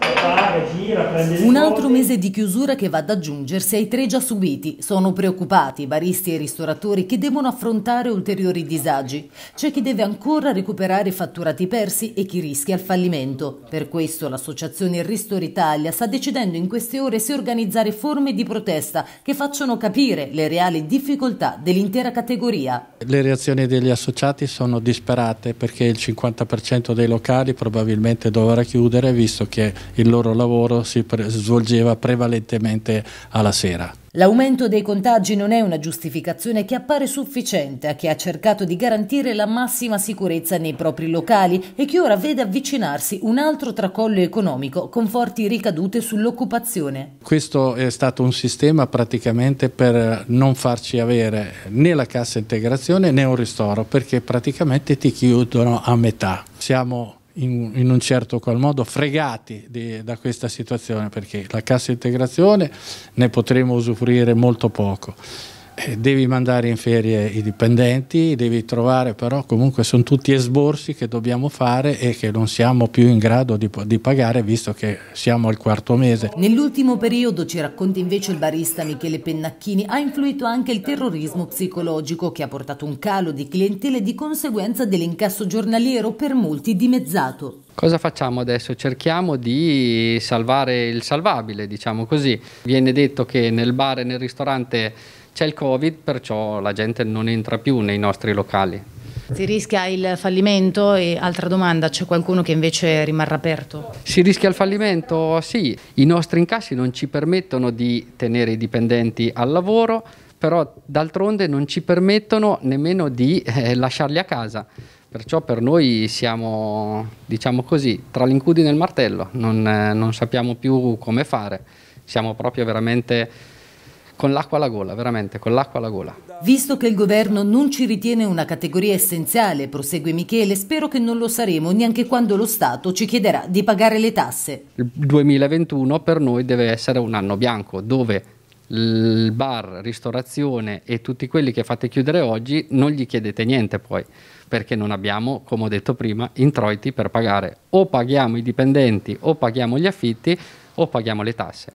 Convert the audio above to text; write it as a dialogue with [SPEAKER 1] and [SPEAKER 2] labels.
[SPEAKER 1] Tá. Un
[SPEAKER 2] altro mese di chiusura che va ad aggiungersi ai tre già subiti. Sono preoccupati i baristi e i ristoratori che devono affrontare ulteriori disagi. C'è chi deve ancora recuperare i fatturati persi e chi rischia il fallimento. Per questo l'associazione Ristori Italia sta decidendo in queste ore se organizzare forme di protesta che facciano capire le reali difficoltà dell'intera categoria.
[SPEAKER 1] Le reazioni degli associati sono disperate perché il 50% dei locali probabilmente dovrà chiudere visto che il loro lavoro lavoro si pre- svolgeva prevalentemente alla sera.
[SPEAKER 2] L'aumento dei contagi non è una giustificazione che appare sufficiente a chi ha cercato di garantire la massima sicurezza nei propri locali e che ora vede avvicinarsi un altro tracollo economico con forti ricadute sull'occupazione.
[SPEAKER 1] Questo è stato un sistema praticamente per non farci avere né la cassa integrazione né un ristoro perché praticamente ti chiudono a metà. Siamo in, in un certo qual modo fregati di, da questa situazione perché la cassa integrazione ne potremo usufruire molto poco. Eh, devi mandare in ferie i dipendenti, devi trovare però comunque sono tutti esborsi che dobbiamo fare e che non siamo più in grado di, di pagare visto che siamo al quarto mese.
[SPEAKER 2] Nell'ultimo periodo, ci racconta invece il barista Michele Pennacchini, ha influito anche il terrorismo psicologico che ha portato un calo di clientele e di conseguenza dell'incasso giornaliero per molti dimezzato.
[SPEAKER 3] Cosa facciamo adesso? Cerchiamo di salvare il salvabile, diciamo così. Viene detto che nel bar e nel ristorante c'è il Covid, perciò la gente non entra più nei nostri locali.
[SPEAKER 2] Si rischia il fallimento e altra domanda, c'è qualcuno che invece rimarrà aperto? Si
[SPEAKER 3] rischia il fallimento? Sì, i nostri incassi non ci permettono di tenere i dipendenti al lavoro, però d'altronde non ci permettono nemmeno di eh, lasciarli a casa. Perciò per noi siamo, diciamo così, tra l'incudine e il martello, non, eh, non sappiamo più come fare, siamo proprio veramente con l'acqua alla gola, veramente, con l'acqua alla gola.
[SPEAKER 2] Visto che il governo non ci ritiene una categoria essenziale, prosegue Michele, spero che non lo saremo neanche quando lo Stato ci chiederà di pagare le tasse.
[SPEAKER 3] Il 2021 per noi deve essere un anno bianco dove il bar, ristorazione e tutti quelli che fate chiudere oggi non gli chiedete niente poi perché non abbiamo, come ho detto prima, introiti per pagare. O paghiamo i dipendenti o paghiamo gli affitti o paghiamo le tasse.